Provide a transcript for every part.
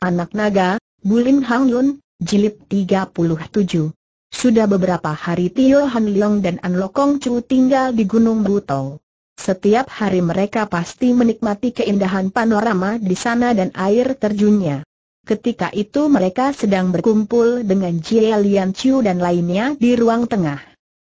Anak Naga, Bulim Hang Yun, Jilid 37. Sudah beberapa hari Tio Han Leong dan An Lokong Chu tinggal di Gunung Butong. Setiap hari mereka pasti menikmati keindahan panorama di sana dan air terjunnya. Ketika itu mereka sedang berkumpul dengan Jie Lian Chu dan lainnya di ruang tengah.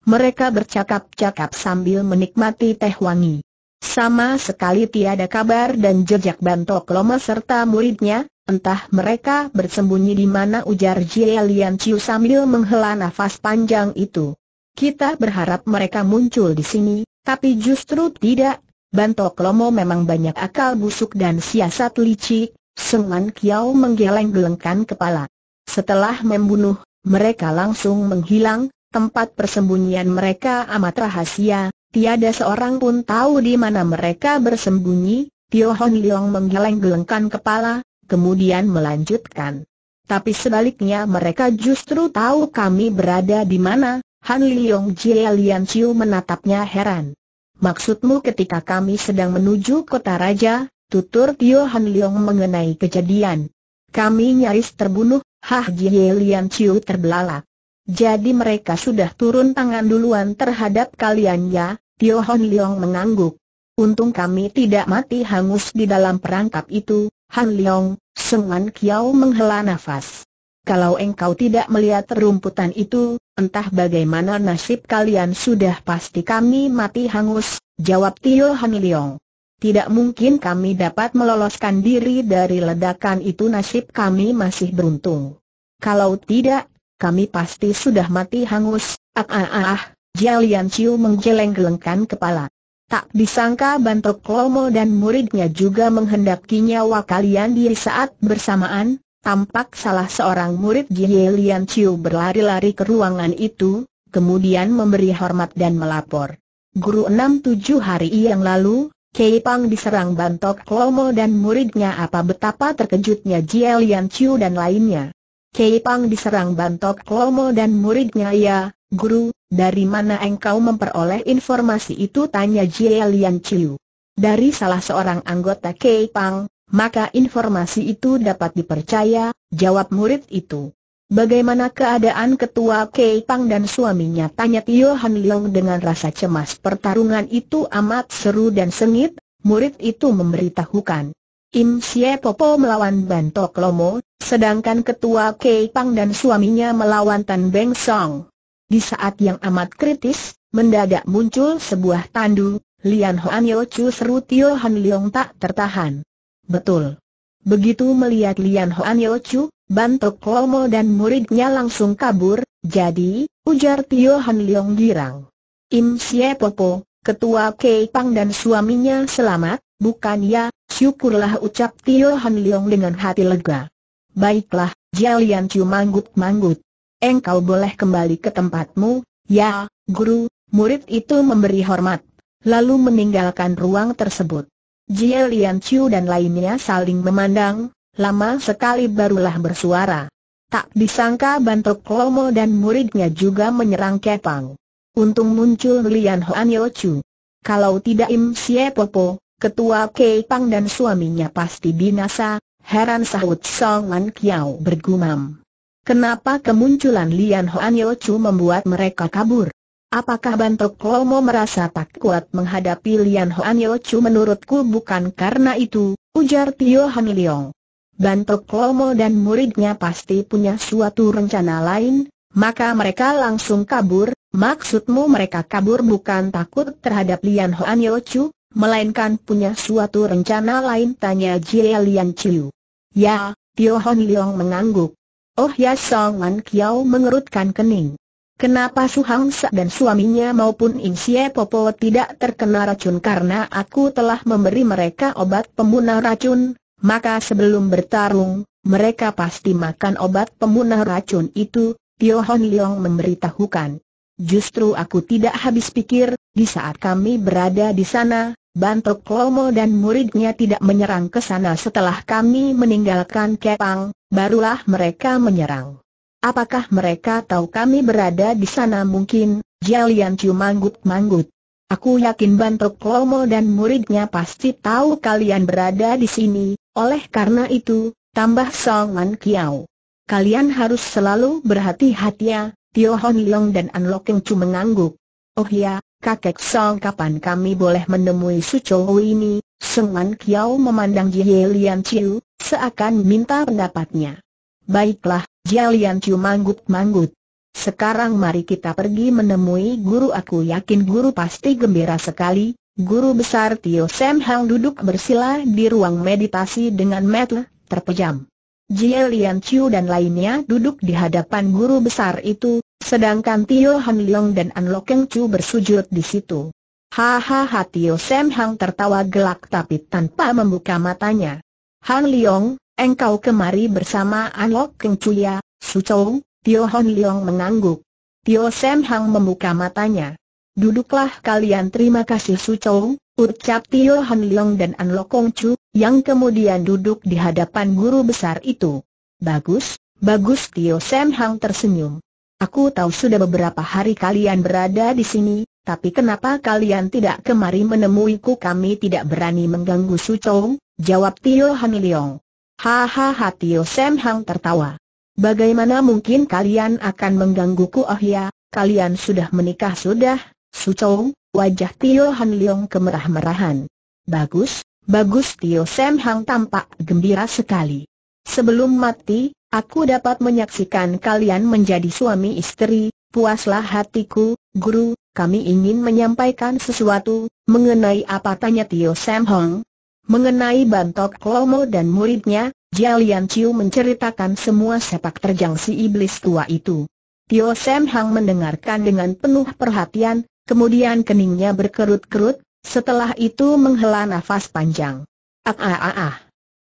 Mereka bercakap-cakap sambil menikmati teh wangi. Sama sekali tiada kabar dan jejak Bantok Loma serta muridnya, Entah mereka bersembunyi di mana ujar Jie Lian Chiu sambil menghela nafas panjang itu. Kita berharap mereka muncul di sini, tapi justru tidak. Bantok Lomo memang banyak akal busuk dan siasat licik, Sengan Kiao menggeleng-gelengkan kepala. Setelah membunuh, mereka langsung menghilang, tempat persembunyian mereka amat rahasia, tiada seorang pun tahu di mana mereka bersembunyi, Tio Hon Leong menggeleng-gelengkan kepala, kemudian melanjutkan. Tapi sebaliknya mereka justru tahu kami berada di mana, Han Liyong, Jie Lian Chiu menatapnya heran. Maksudmu ketika kami sedang menuju kota raja, tutur Tio Han Liyong mengenai kejadian. Kami nyaris terbunuh, Hah Jie Lian Chiu terbelalak. Jadi mereka sudah turun tangan duluan terhadap kalian ya, Tio Han Liyong mengangguk. Untung kami tidak mati hangus di dalam perangkap itu, Han Leong, Sengan Kiao menghela nafas. Kalau engkau tidak melihat rumputan itu, entah bagaimana nasib kalian sudah pasti kami mati hangus, jawab Tio Han Leong. Tidak mungkin kami dapat meloloskan diri dari ledakan itu nasib kami masih beruntung. Kalau tidak, kami pasti sudah mati hangus, ah ah ah, ah Jialian Chiu menggeleng-gelengkan kepala. Tak disangka Bantok Klomo dan muridnya juga menghendakinya. nyawa kalian di saat bersamaan, tampak salah seorang murid Jie Lian Chiu berlari-lari ke ruangan itu, kemudian memberi hormat dan melapor. Guru enam tujuh hari yang lalu, Kei Pang diserang Bantok Klomo dan muridnya apa betapa terkejutnya Jie Lian Chiu dan lainnya. Kei Pang diserang Bantok Klomo dan muridnya ya, Guru, dari mana engkau memperoleh informasi itu? Tanya Jie Lian Chiu. Dari salah seorang anggota Kei Pang, maka informasi itu dapat dipercaya, jawab murid itu. Bagaimana keadaan ketua Kei Pang dan suaminya? Tanya Tio Han Leong dengan rasa cemas pertarungan itu amat seru dan sengit, murid itu memberitahukan. Im Sye Popo melawan Bantok Lomo, sedangkan ketua Kei Pang dan suaminya melawan Tan Beng Song. Di saat yang amat kritis, mendadak muncul sebuah tandu, Lian Hoan Yeo Chu seru Tio Han Leong tak tertahan. Betul. Begitu melihat Lian Hoan Yeo Chu, Bantok Lomo dan muridnya langsung kabur, jadi, ujar Tio Han Leong girang. Im Sye Popo, ketua Kei Pang dan suaminya selamat, bukan ya, syukurlah ucap Tio Han Leong dengan hati lega. Baiklah, Lian Chu manggut-manggut engkau boleh kembali ke tempatmu, ya, guru, murid itu memberi hormat, lalu meninggalkan ruang tersebut. Jie Lian Chiu dan lainnya saling memandang, lama sekali barulah bersuara. Tak disangka bantuk Klomo dan muridnya juga menyerang Kepang. Untung muncul Lian Hoan Yeo Chu. Kalau tidak Im Xie Popo, ketua Kepang dan suaminya pasti binasa, heran sahut Song Man Kiao bergumam. Kenapa kemunculan Lian Hoan Yo Chu membuat mereka kabur? Apakah Bantok Lomo merasa tak kuat menghadapi Lian Hoan Yo Chu menurutku bukan karena itu, ujar Tio Han Leong. Bantok Lomo dan muridnya pasti punya suatu rencana lain, maka mereka langsung kabur, maksudmu mereka kabur bukan takut terhadap Lian Hoan Yo Chu, melainkan punya suatu rencana lain tanya Jie Lian Chiu. Ya, Tio Han Leong mengangguk. Oh ya Song Man Kiao mengerutkan kening. Kenapa Su Hang Sa dan suaminya maupun In Xie Popo tidak terkena racun karena aku telah memberi mereka obat pembunuh racun, maka sebelum bertarung, mereka pasti makan obat pembunuh racun itu, Tio Hon Leong memberitahukan. Justru aku tidak habis pikir, di saat kami berada di sana, Bantok Klomo dan muridnya tidak menyerang ke sana setelah kami meninggalkan Kepang, barulah mereka menyerang. Apakah mereka tahu kami berada di sana mungkin, Jialian Chu manggut-manggut. Aku yakin Bantok Klomo dan muridnya pasti tahu kalian berada di sini, oleh karena itu, tambah Song Man Kiao. Kalian harus selalu berhati-hati ya, Tio Hon Long dan An Keng Chu mengangguk. Oh ya, kakek Song kapan kami boleh menemui Su Chou ini? Song Man Kiao memandang Jialian Chu seakan minta pendapatnya. Baiklah, Jialian Chu manggut-manggut. Sekarang mari kita pergi menemui guru aku yakin guru pasti gembira sekali. Guru besar Tio Sam Hang duduk bersila di ruang meditasi dengan metel, terpejam. Jialian Lian dan lainnya duduk di hadapan guru besar itu, sedangkan Tio Han Leong dan An Lokeng Chu bersujud di situ. Hahaha Tio Sam Hang tertawa gelak tapi tanpa membuka matanya. Han Leong, engkau kemari bersama An Lok Keng Chuya, Su Chou, Tio Han Leong mengangguk. Tio Sam Hang membuka matanya. Duduklah kalian terima kasih Su Chou, ucap Tio Han Leong dan An Lok Keng Chu, yang kemudian duduk di hadapan guru besar itu. Bagus, bagus Tio Sam Hang tersenyum. Aku tahu sudah beberapa hari kalian berada di sini, tapi kenapa kalian tidak kemari menemuiku kami tidak berani mengganggu Su Chou, Jawab Tio Hamiliong. Hahaha Tio Sam Hang tertawa. Bagaimana mungkin kalian akan menggangguku oh ya, kalian sudah menikah sudah, Sucong, wajah Tio Hamiliong kemerah-merahan. Bagus, bagus Tio Sam Hang tampak gembira sekali. Sebelum mati, aku dapat menyaksikan kalian menjadi suami istri, puaslah hatiku, guru, kami ingin menyampaikan sesuatu, mengenai apa tanya Tio Sam Hong, Mengenai bantok Klomo dan muridnya, Jialian Chiu menceritakan semua sepak terjang si iblis tua itu. Tio Sam Hang mendengarkan dengan penuh perhatian, kemudian keningnya berkerut-kerut, setelah itu menghela nafas panjang. Ah ah ah ah.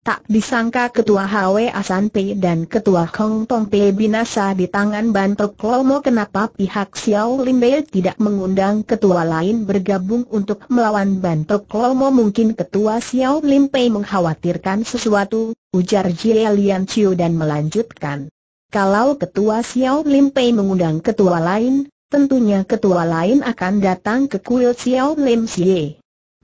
Tak disangka Ketua HW Asan P dan Ketua Kong Tong Pei binasa di tangan Bantok Lomo kenapa pihak Xiao Lim Limbe tidak mengundang ketua lain bergabung untuk melawan Bantok Lomo mungkin Ketua Xiao Lim Pei mengkhawatirkan sesuatu, ujar Jie Lian Chiu dan melanjutkan. Kalau Ketua Xiao Lim Pei mengundang ketua lain, tentunya ketua lain akan datang ke kuil Xiao Lim Xie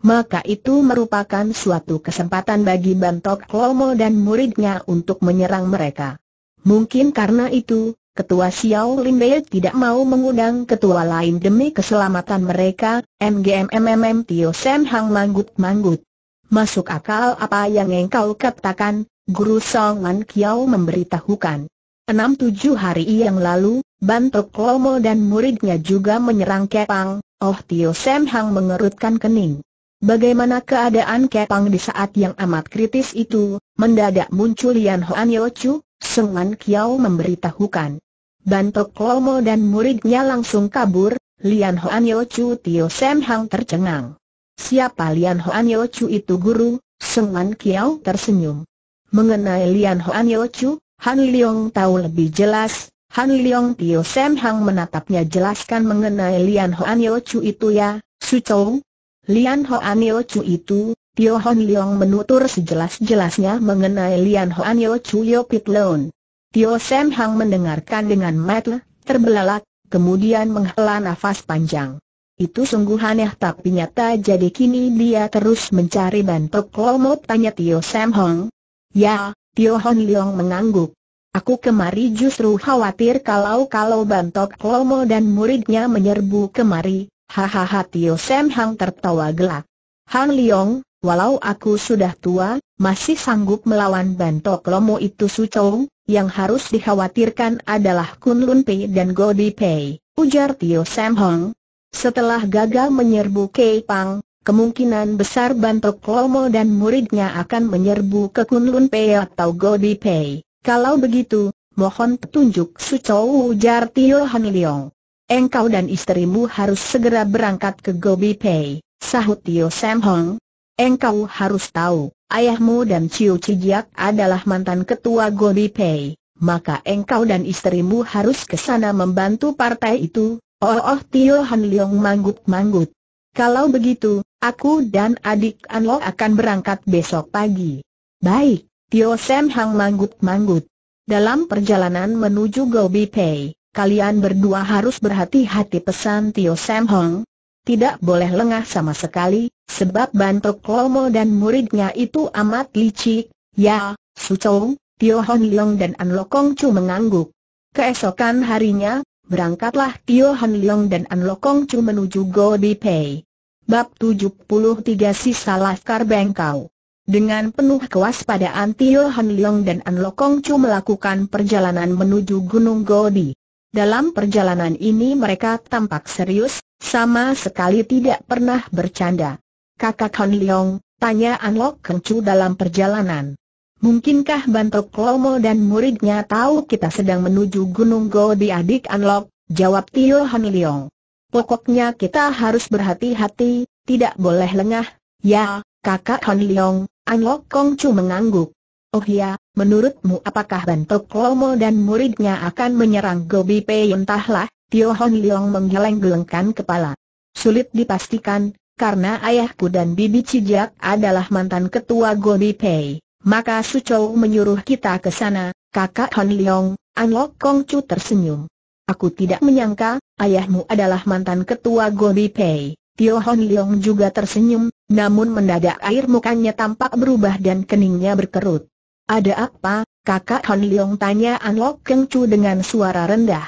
maka itu merupakan suatu kesempatan bagi Bantok Klomo dan muridnya untuk menyerang mereka. Mungkin karena itu, Ketua Xiao Limbei tidak mau mengundang ketua lain demi keselamatan mereka, MGMMMM Tio Sam Hang manggut-manggut. Masuk akal apa yang engkau katakan, Guru Song Man Kiao memberitahukan. Enam tujuh hari yang lalu, Bantok Klomo dan muridnya juga menyerang Kepang, Oh Tio Sam Hang mengerutkan kening. Bagaimana keadaan Kepang di saat yang amat kritis itu, mendadak muncul Yan Hoan Yeo Chu, Sengan Kiao memberitahukan. Bantok Lomo dan muridnya langsung kabur, Lian Hoan Yeo Chu Tio Sam Hang tercengang. Siapa Lian Hoan Yeo Chu itu guru? Sengan Kiao tersenyum. Mengenai Lian Hoan Yeo Chu, Han Leong tahu lebih jelas, Han Leong Tio Sam Hang menatapnya jelaskan mengenai Lian Hoan Yeo Chu itu ya, Su Chou, Lian Hoan Yeo Chu itu, Tio Hon Leong menutur sejelas-jelasnya mengenai Lian Hoan Yeo Chu Yo Pit Leon. Tio Sam Hang mendengarkan dengan mata terbelalak, kemudian menghela nafas panjang. Itu sungguh aneh tapi nyata jadi kini dia terus mencari bantok Lomo tanya Tio Sam Hong. Ya, Tio Hon Leong mengangguk. Aku kemari justru khawatir kalau-kalau bantok Lomo dan muridnya menyerbu kemari, Hahaha Tio Sam Hang tertawa gelak. Hang Leong, walau aku sudah tua, masih sanggup melawan bantok lomo itu Su Chou. yang harus dikhawatirkan adalah Kun Lun Pei dan Godi Pei, ujar Tio Sam Hang. Setelah gagal menyerbu Kei Pang, kemungkinan besar bantok lomo dan muridnya akan menyerbu ke Kun Lun Pei atau Godi Pei. Kalau begitu, mohon petunjuk Su Chou. ujar Tio Han Leong engkau dan istrimu harus segera berangkat ke Gobi Pei, sahut Tio Sam Hong. Engkau harus tahu, ayahmu dan Chiu Cijiak adalah mantan ketua Gobi Pei, maka engkau dan istrimu harus ke sana membantu partai itu. Oh, oh Tio Han Leong manggut-manggut. Kalau begitu, aku dan adik An Lo akan berangkat besok pagi. Baik, Tio Sam Hong manggut-manggut. Dalam perjalanan menuju Gobi Pei, kalian berdua harus berhati-hati pesan Tio Sam Hong. Tidak boleh lengah sama sekali, sebab bantuk Lomo dan muridnya itu amat licik, ya, Sucong, Tio Hon Leong dan An Lokong Chu mengangguk. Keesokan harinya, berangkatlah Tio Hon Leong dan An Lokong Chu menuju Go Pei. Bab 73 Sisa Laskar Bengkau dengan penuh kewaspadaan Tio Han Leong dan An Lokong Chu melakukan perjalanan menuju Gunung Gobi. Dalam perjalanan ini mereka tampak serius, sama sekali tidak pernah bercanda. Kakak Han Leong, tanya An Lok Kencu dalam perjalanan. Mungkinkah Bantok Lomo dan muridnya tahu kita sedang menuju Gunung di adik An Lok? Jawab Tio Han Leong. Pokoknya kita harus berhati-hati, tidak boleh lengah. Ya, kakak Han Leong, An Lok mengangguk. Oh ya, Menurutmu apakah Bantok Lomo dan muridnya akan menyerang Gobi Pei entahlah, Tio Hon Leong menggeleng-gelengkan kepala. Sulit dipastikan, karena ayahku dan Bibi Cijak adalah mantan ketua Gobi Pei. Maka Su Chou menyuruh kita ke sana, kakak Hon Leong, An Lok Kong Chu tersenyum. Aku tidak menyangka, ayahmu adalah mantan ketua Gobi Pei. Tio Hon Leong juga tersenyum, namun mendadak air mukanya tampak berubah dan keningnya berkerut. Ada apa, kakak Han Leong tanya An Lok Keng Chu dengan suara rendah.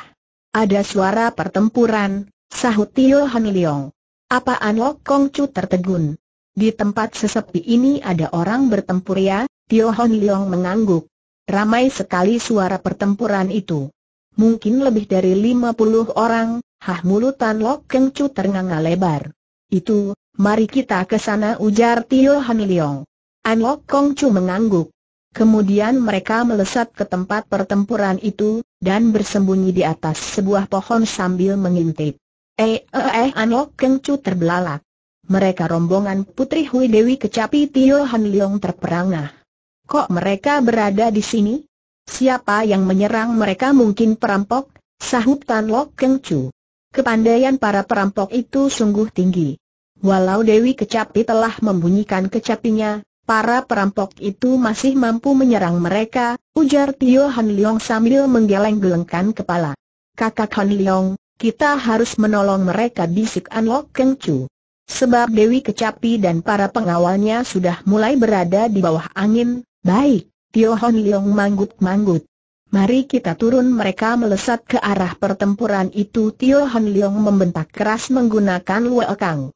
Ada suara pertempuran, sahut Tio Han Leong. Apa An Lok Keng Chu tertegun? Di tempat sesepi ini ada orang bertempur ya, Tio Han Leong mengangguk. Ramai sekali suara pertempuran itu. Mungkin lebih dari lima puluh orang, hah mulut An Lok Keng Chu ternganga lebar. Itu, mari kita ke sana ujar Tio Han Leong. An Lok Keng Chu mengangguk. Kemudian mereka melesat ke tempat pertempuran itu, dan bersembunyi di atas sebuah pohon sambil mengintip. Eh, eh, eh, Anok Kengcu terbelalak. Mereka rombongan Putri Hui Dewi kecapi Tio Han Leong terperangah. Kok mereka berada di sini? Siapa yang menyerang mereka mungkin perampok? Sahut Tan Lok Kengcu. Kepandaian para perampok itu sungguh tinggi. Walau Dewi Kecapi telah membunyikan kecapinya, para perampok itu masih mampu menyerang mereka, ujar Tio Han Leong sambil menggeleng-gelengkan kepala. Kakak Han Leong, kita harus menolong mereka bisik An Lok Keng Chu. Sebab Dewi Kecapi dan para pengawalnya sudah mulai berada di bawah angin, baik, Tio Han Leong manggut-manggut. Mari kita turun mereka melesat ke arah pertempuran itu Tio Han Leong membentak keras menggunakan Luo Kang.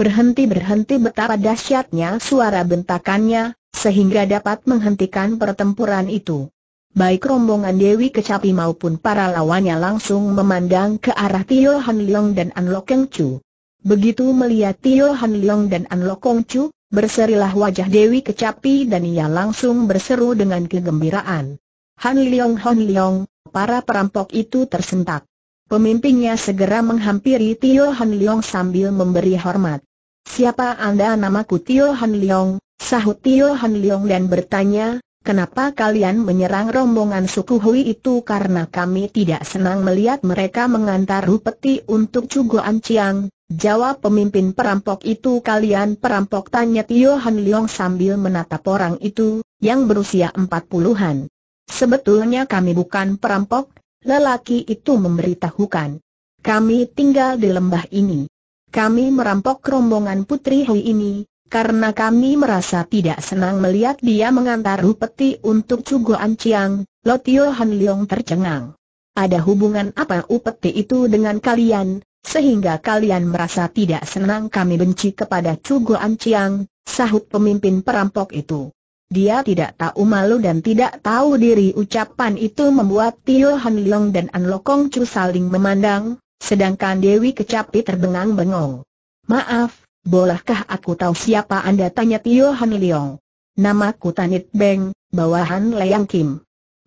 Berhenti-berhenti betapa dahsyatnya suara bentakannya, sehingga dapat menghentikan pertempuran itu. Baik rombongan Dewi Kecapi maupun para lawannya langsung memandang ke arah Tio Han Leong dan An Lokeng Chu. Begitu melihat Tio Han Leong dan An Lokeng Chu, berserilah wajah Dewi Kecapi dan ia langsung berseru dengan kegembiraan. Han Leong Han Leong, para perampok itu tersentak. Pemimpinnya segera menghampiri Tio Han Leong sambil memberi hormat. Siapa Anda namaku Tio Han Leong, sahut Tio Han Leong dan bertanya, kenapa kalian menyerang rombongan suku Hui itu karena kami tidak senang melihat mereka mengantar rupeti untuk An Chiang? jawab pemimpin perampok itu kalian perampok tanya Tio Han Leong sambil menatap orang itu, yang berusia empat puluhan. Sebetulnya kami bukan perampok, lelaki itu memberitahukan. Kami tinggal di lembah ini. Kami merampok rombongan Putri Hui ini, karena kami merasa tidak senang melihat dia mengantar upeti untuk Cugo Anciang, Lotio Han Leong tercengang. Ada hubungan apa upeti itu dengan kalian, sehingga kalian merasa tidak senang kami benci kepada Cugo Anciang, sahut pemimpin perampok itu. Dia tidak tahu malu dan tidak tahu diri ucapan itu membuat Tio Han Leong dan An Lokong Chu saling memandang, Sedangkan Dewi Kecapi terbengang-bengong. Maaf, bolehkah aku tahu siapa Anda tanya Tio Han Leong? Namaku Tanit Beng, bawahan Leang Kim.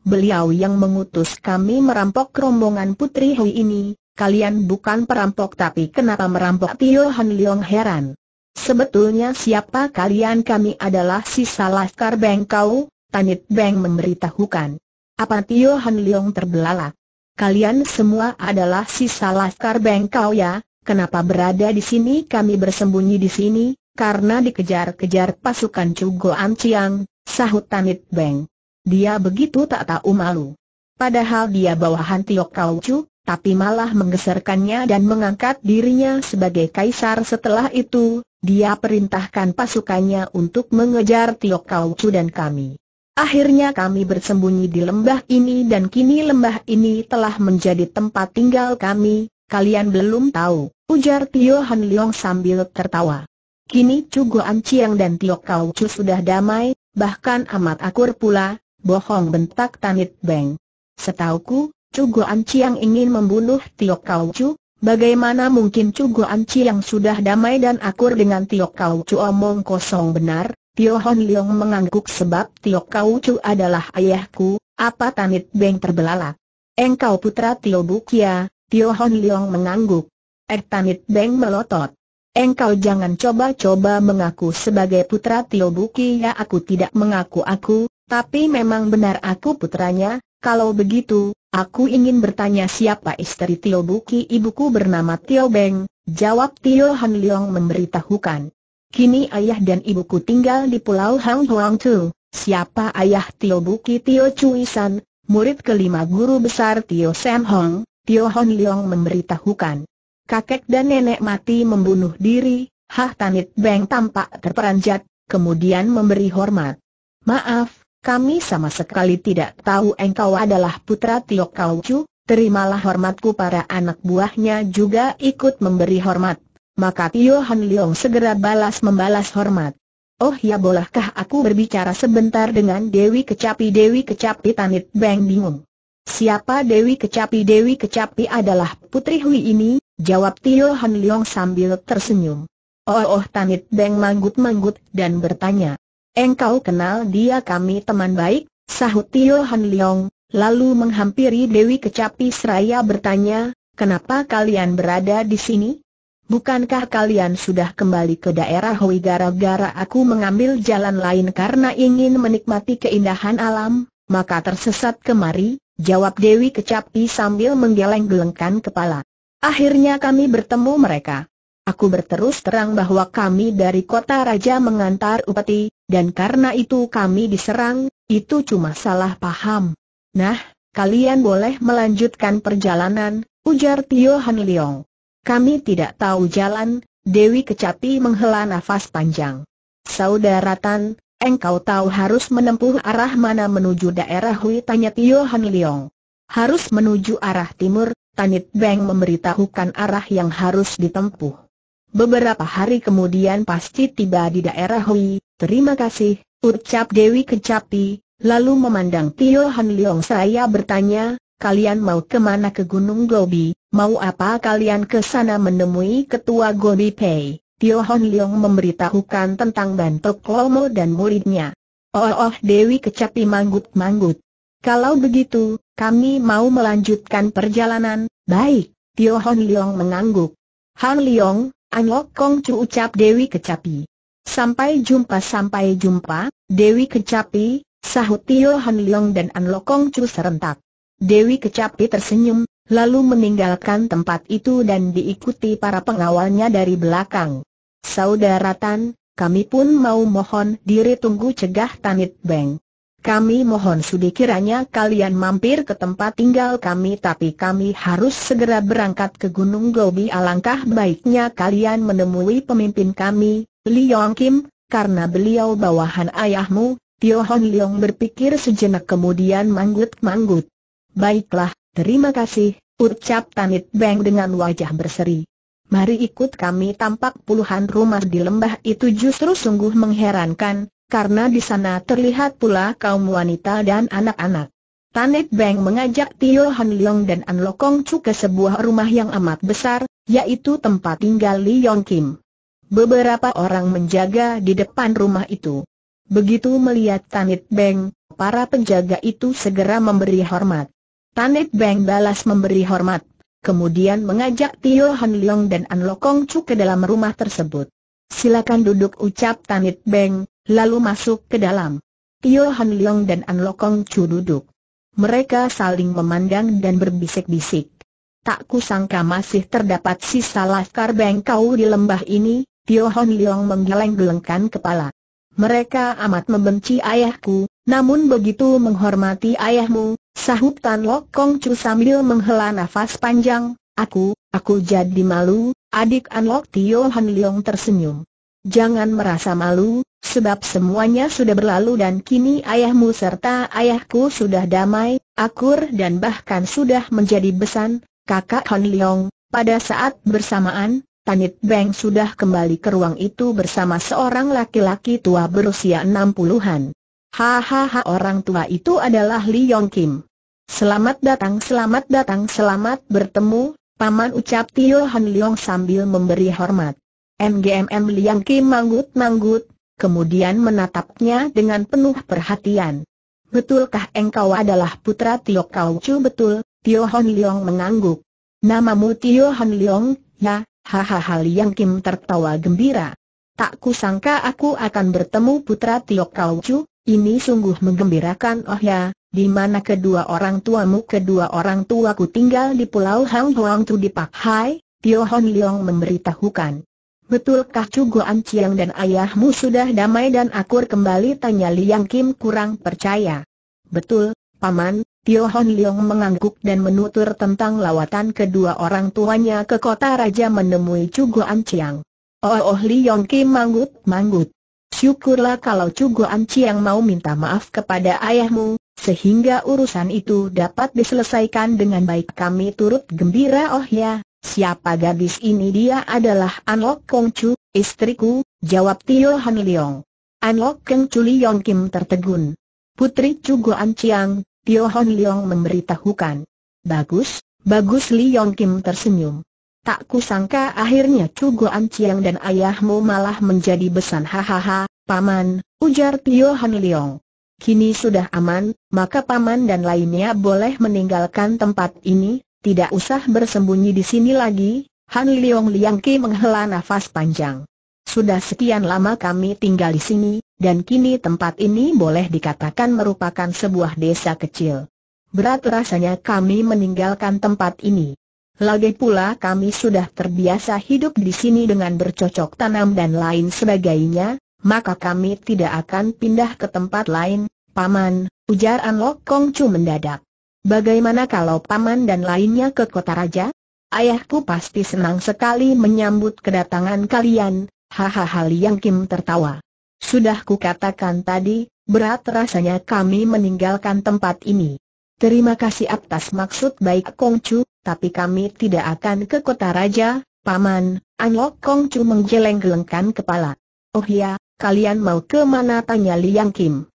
Beliau yang mengutus kami merampok rombongan Putri Hui ini, kalian bukan perampok tapi kenapa merampok Tio Han Leong heran. Sebetulnya siapa kalian kami adalah sisa laskar Beng kau, Tanit Beng memberitahukan. Apa Tio Han Leong terbelalak? kalian semua adalah sisa laskar bengkau ya, kenapa berada di sini kami bersembunyi di sini, karena dikejar-kejar pasukan Cugo Anciang, sahut Tanit Beng. Dia begitu tak tahu malu. Padahal dia bawahan Tio Kau Chu, tapi malah menggeserkannya dan mengangkat dirinya sebagai kaisar setelah itu, dia perintahkan pasukannya untuk mengejar Tio Kau Chu dan kami. Akhirnya kami bersembunyi di lembah ini dan kini lembah ini telah menjadi tempat tinggal kami, kalian belum tahu, ujar Tio Han Leong sambil tertawa. Kini Cugo An Chiang dan Tio Kau Chu sudah damai, bahkan amat akur pula, bohong bentak Tanit Beng. Setauku, Cugo An Chiang ingin membunuh Tio Kau Chu, bagaimana mungkin Cugo An Chiang sudah damai dan akur dengan Tio Kau Chu omong kosong benar, Tio Hon Leong mengangguk sebab Tio Kau Chu adalah ayahku, apa Tanit Beng terbelalak. Engkau putra Tio Bukia, Tio Hon Leong mengangguk. Ek er Tanit Beng melotot. Engkau jangan coba-coba mengaku sebagai putra Tio Bukia aku tidak mengaku aku, tapi memang benar aku putranya, kalau begitu, aku ingin bertanya siapa istri Tio Buki ibuku bernama Tio Beng, jawab Tio Hon Leong memberitahukan. Kini ayah dan ibuku tinggal di pulau Hang Huang Tu. Siapa ayah Tio Buki Tio Cui San, murid kelima guru besar Tio Sam Hong, Tio Hon Leong memberitahukan. Kakek dan nenek mati membunuh diri, Hah Tanit Beng tampak terperanjat, kemudian memberi hormat. Maaf, kami sama sekali tidak tahu engkau adalah putra Tio Kau Chu, terimalah hormatku para anak buahnya juga ikut memberi hormat maka Tio Han Leong segera balas membalas hormat. Oh ya bolehkah aku berbicara sebentar dengan Dewi Kecapi Dewi Kecapi Tanit Beng bingung. Siapa Dewi Kecapi Dewi Kecapi adalah Putri Hui ini, jawab Tio Han Leong sambil tersenyum. Oh oh Tanit Beng manggut-manggut dan bertanya. Engkau kenal dia kami teman baik, sahut Tio Han Leong, lalu menghampiri Dewi Kecapi seraya bertanya, kenapa kalian berada di sini? Bukankah kalian sudah kembali ke daerah Hui gara-gara aku mengambil jalan lain karena ingin menikmati keindahan alam, maka tersesat kemari, jawab Dewi Kecapi sambil menggeleng-gelengkan kepala. Akhirnya kami bertemu mereka. Aku berterus terang bahwa kami dari kota raja mengantar upeti, dan karena itu kami diserang, itu cuma salah paham. Nah, kalian boleh melanjutkan perjalanan, ujar Tio Han Leong. Kami tidak tahu jalan, Dewi Kecapi menghela nafas panjang. Saudara Tan, engkau tahu harus menempuh arah mana menuju daerah Hui tanya Tio Han Leong. Harus menuju arah timur, Tanit Beng memberitahukan arah yang harus ditempuh. Beberapa hari kemudian pasti tiba di daerah Hui, terima kasih, ucap Dewi Kecapi, lalu memandang Tio Han Leong saya bertanya, kalian mau kemana ke Gunung Gobi, mau apa kalian ke sana menemui ketua Gobi Pei? Tio Hon Leong memberitahukan tentang Bantok Lomo dan muridnya. Oh, oh, Dewi kecapi manggut-manggut. Kalau begitu, kami mau melanjutkan perjalanan, baik, Tio Hon Leong mengangguk. Han Leong, Lok Kong Chu ucap Dewi kecapi. Sampai jumpa sampai jumpa, Dewi kecapi, sahut Tio Han Leong dan Lok Kong Chu serentak. Dewi Kecapi tersenyum, lalu meninggalkan tempat itu dan diikuti para pengawalnya dari belakang. Saudara Tan, kami pun mau mohon diri tunggu cegah Tanit Beng. Kami mohon sudi kiranya kalian mampir ke tempat tinggal kami tapi kami harus segera berangkat ke Gunung Gobi alangkah baiknya kalian menemui pemimpin kami, Li Yong Kim, karena beliau bawahan ayahmu, Tio Hon Leong berpikir sejenak kemudian manggut-manggut. Baiklah, terima kasih, ucap Tanit Beng dengan wajah berseri. Mari ikut kami tampak puluhan rumah di lembah itu justru sungguh mengherankan, karena di sana terlihat pula kaum wanita dan anak-anak. Tanit Beng mengajak Tio Han Leong dan An Lokong Chu ke sebuah rumah yang amat besar, yaitu tempat tinggal Li Yong Kim. Beberapa orang menjaga di depan rumah itu. Begitu melihat Tanit Beng, para penjaga itu segera memberi hormat. Tanit Beng balas memberi hormat. Kemudian mengajak Tio Han Leong dan An Lokong Chu ke dalam rumah tersebut. Silakan duduk ucap Tanit Beng, lalu masuk ke dalam. Tio Han Leong dan An Lokong Chu duduk. Mereka saling memandang dan berbisik-bisik. Tak kusangka masih terdapat sisa laskar Beng Kau di lembah ini, Tio Han Leong menggeleng-gelengkan kepala. Mereka amat membenci ayahku, namun begitu menghormati ayahmu, Sahut Tan Lok Kong Chu sambil menghela nafas panjang, aku, aku jadi malu, adik An Lok Tio Han Leong tersenyum. Jangan merasa malu, sebab semuanya sudah berlalu dan kini ayahmu serta ayahku sudah damai, akur dan bahkan sudah menjadi besan, kakak Han Leong. Pada saat bersamaan, Tanit Beng sudah kembali ke ruang itu bersama seorang laki-laki tua berusia enam puluhan. Hahaha orang tua itu adalah Li Yong Kim. Selamat datang selamat datang selamat bertemu, paman ucap Tio Han Leong sambil memberi hormat. MGMM Li Yong Kim manggut-manggut, kemudian menatapnya dengan penuh perhatian. Betulkah engkau adalah putra Tio Kau Chu betul, Tio Han Leong mengangguk. Namamu Tio Han Leong, ya, hahaha Li Yong Kim tertawa gembira. Tak kusangka aku akan bertemu putra Tio Kau Chu, ini sungguh menggembirakan oh ya, di mana kedua orang tuamu kedua orang tuaku tinggal di pulau Hang Huang Tu di Pak Hai, Tio Hon Leong memberitahukan. Betulkah Cuguan Ciang dan ayahmu sudah damai dan akur kembali tanya Liang Kim kurang percaya. Betul, Paman, Tio Hon Leong mengangguk dan menutur tentang lawatan kedua orang tuanya ke kota raja menemui Cuguan Ciang. Oh oh Liang Kim manggut-manggut. Syukurlah kalau Cugo Anci yang mau minta maaf kepada ayahmu, sehingga urusan itu dapat diselesaikan dengan baik kami turut gembira oh ya, siapa gadis ini dia adalah Anlok Kong Chu, istriku, jawab Tio Han Leong. Anlok Kong Chu Leong Kim tertegun. Putri Cugo Anciang, Tio Han Leong memberitahukan. Bagus, bagus Leong Kim tersenyum. Tak kusangka akhirnya Chu Goan dan ayahmu malah menjadi besan hahaha, paman, ujar Tio Han Leong. Kini sudah aman, maka paman dan lainnya boleh meninggalkan tempat ini, tidak usah bersembunyi di sini lagi, Han Leong Liang Ki menghela nafas panjang. Sudah sekian lama kami tinggal di sini, dan kini tempat ini boleh dikatakan merupakan sebuah desa kecil. Berat rasanya kami meninggalkan tempat ini. Lagi pula kami sudah terbiasa hidup di sini dengan bercocok tanam dan lain sebagainya, maka kami tidak akan pindah ke tempat lain, Paman, ujar Anlok Kong Chu mendadak. Bagaimana kalau Paman dan lainnya ke kota raja? Ayahku pasti senang sekali menyambut kedatangan kalian, hahaha Liang Kim tertawa. Sudah ku katakan tadi, berat rasanya kami meninggalkan tempat ini. Terima kasih atas maksud baik Kong Chu, tapi kami tidak akan ke kota raja, Paman, An Lok Kong Chu menggeleng-gelengkan kepala. Oh ya, kalian mau ke mana tanya Liang Kim?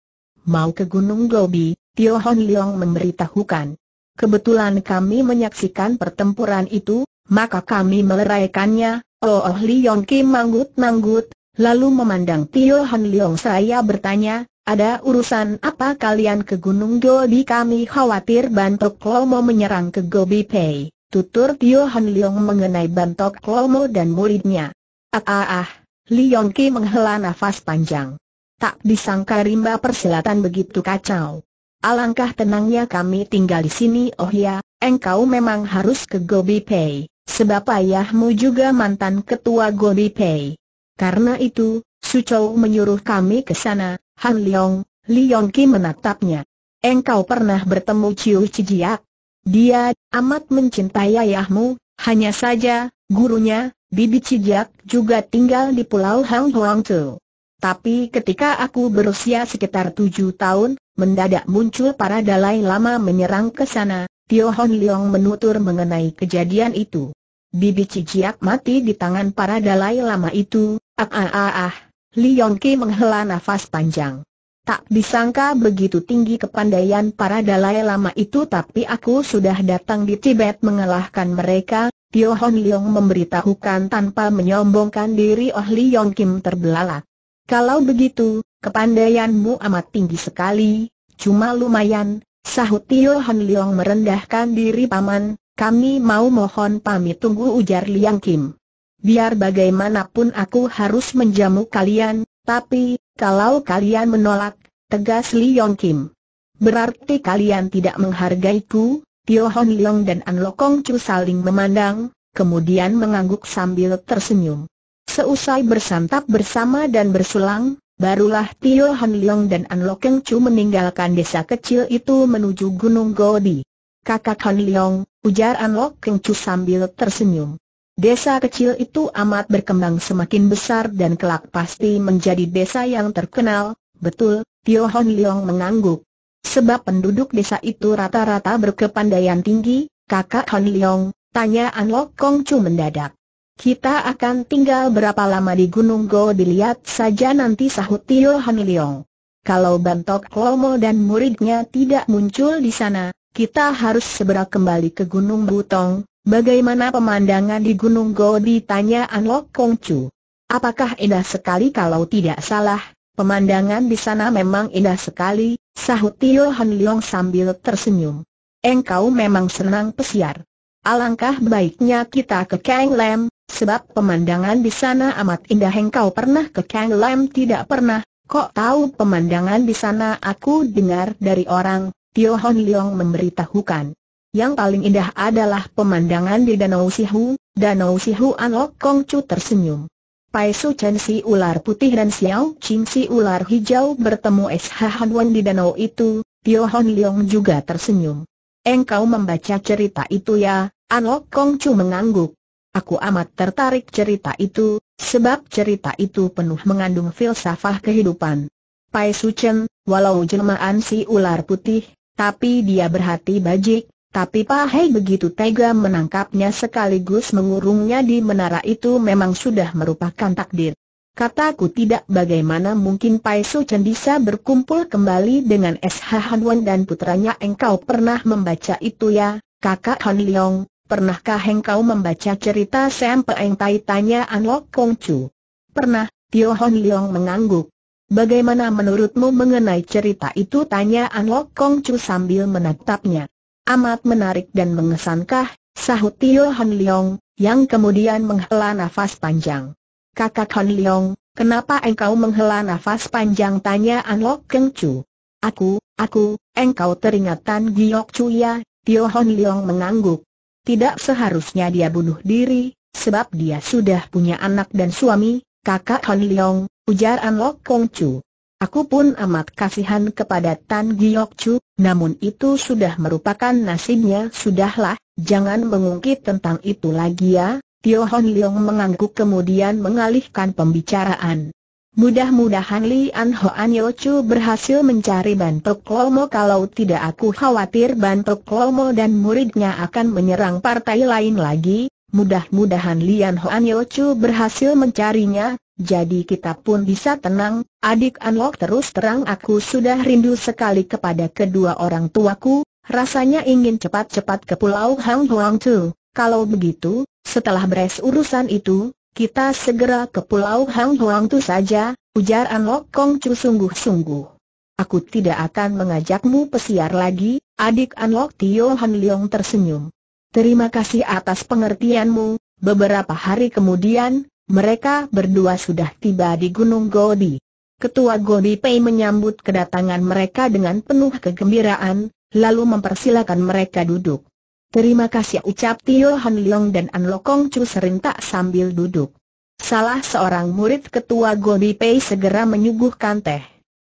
Mau ke Gunung Gobi, Tio Hon Leong memberitahukan. Kebetulan kami menyaksikan pertempuran itu, maka kami meleraikannya, oh oh Liang Kim manggut-manggut, lalu memandang Tio Hon Leong saya bertanya, ada urusan apa kalian ke Gunung Gobi kami khawatir Bantok Klomo menyerang ke Gobi Pei, tutur Tio Han Leong mengenai Bantok klomo dan muridnya. Ah ah ah, Leong Ki menghela nafas panjang. Tak disangka rimba persilatan begitu kacau. Alangkah tenangnya kami tinggal di sini oh ya, engkau memang harus ke Gobi Pei, sebab ayahmu juga mantan ketua Gobi Pei. Karena itu, Su Chou menyuruh kami ke sana, Han Leong, Yong Ki menatapnya. Engkau pernah bertemu Ciu Cijiak? Dia amat mencintai ayahmu, hanya saja, gurunya, Bibi Cijak juga tinggal di Pulau Hang Huang Tu. Tapi ketika aku berusia sekitar tujuh tahun, mendadak muncul para Dalai Lama menyerang ke sana, Tio Hon Leong menutur mengenai kejadian itu. Bibi Cijak mati di tangan para Dalai Lama itu, ah ah ah ah. Li Yongki menghela nafas panjang. Tak disangka begitu tinggi kepandaian para dalai lama itu tapi aku sudah datang di Tibet mengalahkan mereka, Tio Hon Leong memberitahukan tanpa menyombongkan diri Oh Li Yong Kim terbelalak. Kalau begitu, kepandaianmu amat tinggi sekali, cuma lumayan, sahut Tio Hon Leong merendahkan diri paman, kami mau mohon pamit tunggu ujar Liang Kim biar bagaimanapun aku harus menjamu kalian, tapi, kalau kalian menolak, tegas Li Yong Kim. Berarti kalian tidak menghargai ku. Tio Hon Leong dan An Lokong Chu saling memandang, kemudian mengangguk sambil tersenyum. Seusai bersantap bersama dan bersulang, barulah Tio Han Leong dan An Lokeng Chu meninggalkan desa kecil itu menuju Gunung Godi. Kakak Han Leong, ujar An Lokeng Chu sambil tersenyum. Desa kecil itu amat berkembang semakin besar dan kelak pasti menjadi desa yang terkenal, betul, Tio Hon Leong mengangguk. Sebab penduduk desa itu rata-rata berkepandaian tinggi, kakak Hon Leong, tanya An Lok Kong Chu mendadak. Kita akan tinggal berapa lama di Gunung Go dilihat saja nanti sahut Tio Hon Leong. Kalau Bantok Lomo dan muridnya tidak muncul di sana, kita harus segera kembali ke Gunung Butong, Bagaimana pemandangan di Gunung Godi? Tanya Anlok Chu. Apakah indah sekali kalau tidak salah? Pemandangan di sana memang indah sekali, sahut Tio Han Leong sambil tersenyum. Engkau memang senang pesiar. Alangkah baiknya kita ke Kang Lam, sebab pemandangan di sana amat indah. Engkau pernah ke Kang Lam? Tidak pernah. Kok tahu pemandangan di sana? Aku dengar dari orang. Tio Han Leong memberitahukan. Yang paling indah adalah pemandangan di Danau Sihu, Danau Sihu Anok Kong Chu tersenyum. Pai Su Chen si ular putih dan Xiao Qing si ular hijau bertemu SH Wan di danau itu, Tio Hon Leong juga tersenyum. Engkau membaca cerita itu ya, Anok Kong Chu mengangguk. Aku amat tertarik cerita itu, sebab cerita itu penuh mengandung filsafah kehidupan. Pai Su Chen, walau jelmaan si ular putih, tapi dia berhati bajik, tapi Pak Pahai begitu tega menangkapnya sekaligus mengurungnya di menara itu memang sudah merupakan takdir. Kataku tidak bagaimana mungkin Chen Cendisa berkumpul kembali dengan SH Han Hanwan dan putranya engkau pernah membaca itu ya, kakak Han Leong, pernahkah engkau membaca cerita Sam Peng Tai tanya Lok Kong Chu? Pernah, Tio Han Leong mengangguk. Bagaimana menurutmu mengenai cerita itu tanya Lok Kong Chu sambil menatapnya. Amat menarik dan mengesankah, sahut Tio Han Leong, yang kemudian menghela nafas panjang. Kakak Han Leong, kenapa engkau menghela nafas panjang tanya An Lok Keng Chu. Aku, aku, engkau teringatan Giok ya, Tio Han Leong mengangguk. Tidak seharusnya dia bunuh diri, sebab dia sudah punya anak dan suami, kakak Han Leong, ujar An Lok Keng Chu. Aku pun amat kasihan kepada Tan Giok Chu, namun itu sudah merupakan nasibnya sudahlah, jangan mengungkit tentang itu lagi ya, Tio Hon Leong mengangguk kemudian mengalihkan pembicaraan. Mudah-mudahan Li An Hoan Yo Chu berhasil mencari Bantok lomo, kalau tidak aku khawatir Bantok lomo dan muridnya akan menyerang partai lain lagi, mudah-mudahan Li An Hoan Yo Chu berhasil mencarinya, jadi kita pun bisa tenang, adik Anlok terus terang aku sudah rindu sekali kepada kedua orang tuaku, rasanya ingin cepat-cepat ke pulau Hang Huang Tu. Kalau begitu, setelah beres urusan itu, kita segera ke pulau Hang Huang Tu saja, ujar Anlok Kong Chu sungguh-sungguh. Aku tidak akan mengajakmu pesiar lagi, adik Anlok Tio Han Leong tersenyum. Terima kasih atas pengertianmu, beberapa hari kemudian, mereka berdua sudah tiba di Gunung Gobi. Ketua Gobi Pei menyambut kedatangan mereka dengan penuh kegembiraan, lalu mempersilakan mereka duduk. Terima kasih ucap Tio Han Leong dan An Lokong Chu serentak sambil duduk. Salah seorang murid ketua Gobi Pei segera menyuguhkan teh.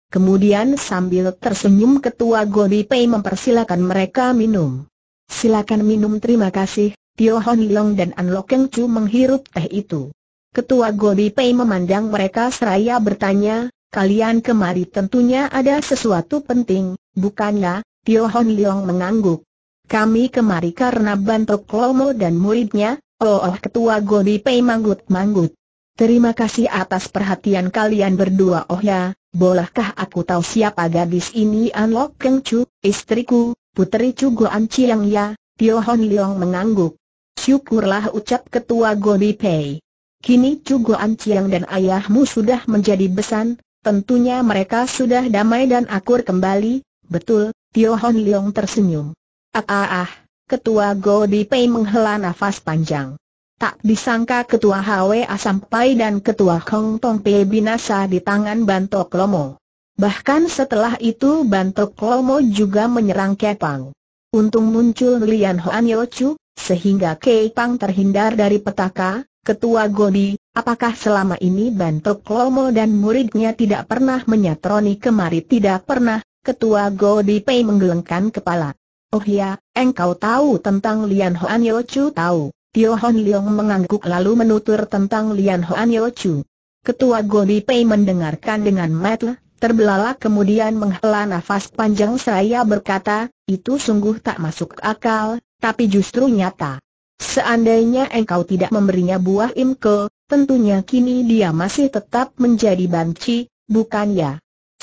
Kemudian sambil tersenyum ketua Gobi Pei mempersilakan mereka minum. Silakan minum terima kasih, Tio Hon Leong dan An Lokeng Chu menghirup teh itu. Ketua Gobi Pei memandang mereka seraya bertanya, kalian kemari tentunya ada sesuatu penting, bukannya? Tio Hon Leong mengangguk. Kami kemari karena bantuk Klomo dan muridnya, oh, oh ketua Gobi Pei manggut-manggut. Terima kasih atas perhatian kalian berdua oh ya, bolehkah aku tahu siapa gadis ini Anlok Keng Chu, istriku, putri Chu Goan Chiang ya, Tio Hon Leong mengangguk. Syukurlah ucap ketua Gobi Pei. Kini Cugo Anciang dan ayahmu sudah menjadi besan, tentunya mereka sudah damai dan akur kembali, betul, Tio Hon Leong tersenyum. Ah ah ah, ketua Go Di Pei menghela nafas panjang. Tak disangka ketua HWA Asampai dan ketua Hong Tong Pei binasa di tangan Bantok Lomo. Bahkan setelah itu Bantok Lomo juga menyerang Kepang. Untung muncul Lian Hoan Chu, sehingga Kepang terhindar dari petaka, Ketua Goni, apakah selama ini Bantok Klomo dan muridnya tidak pernah menyatroni kemari tidak pernah, Ketua Godi Pei menggelengkan kepala. Oh ya, engkau tahu tentang Lian Hoan Yo Chu tahu, Tio Hon Leong mengangguk lalu menutur tentang Lian Hoan Yo Chu. Ketua Godi Pei mendengarkan dengan mata, terbelalak kemudian menghela nafas panjang seraya berkata, itu sungguh tak masuk akal, tapi justru nyata. Seandainya engkau tidak memberinya buah imke, tentunya kini dia masih tetap menjadi banci, bukan ya?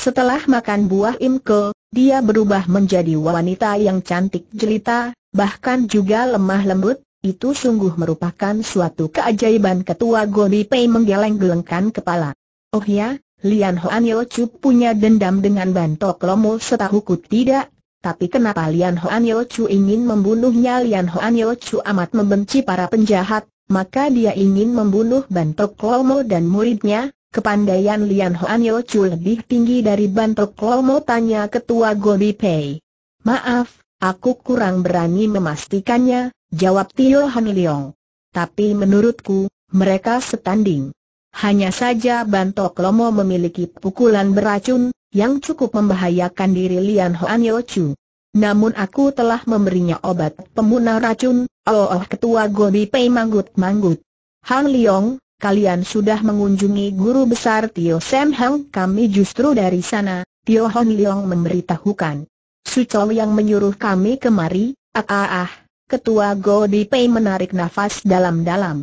Setelah makan buah imke, dia berubah menjadi wanita yang cantik jelita, bahkan juga lemah lembut, itu sungguh merupakan suatu keajaiban ketua Gobi Pei menggeleng-gelengkan kepala. Oh ya, Lian Hoan Yo Chu punya dendam dengan Bantok Lomo setahuku tidak, tapi kenapa Lian Hoan Yeo Chu ingin membunuhnya Lian Hoan Yeo Chu amat membenci para penjahat, maka dia ingin membunuh Bantok Lomo dan muridnya, kepandaian Lian Hoan Yeo Chu lebih tinggi dari Bantok Lomo tanya ketua Gobi Pei. Maaf, aku kurang berani memastikannya, jawab Tio Han Leong. Tapi menurutku, mereka setanding. Hanya saja Bantok Lomo memiliki pukulan beracun, yang cukup membahayakan diri Lian Hoan Yo Chu. Namun aku telah memberinya obat pemunah racun, oh, oh ketua Gobi Pei manggut-manggut. Hang Leong, kalian sudah mengunjungi guru besar Tio Sam Hang kami justru dari sana, Tio Han Leong memberitahukan. Su Chow yang menyuruh kami kemari, ah ah ah, ketua Gobi Pei menarik nafas dalam-dalam.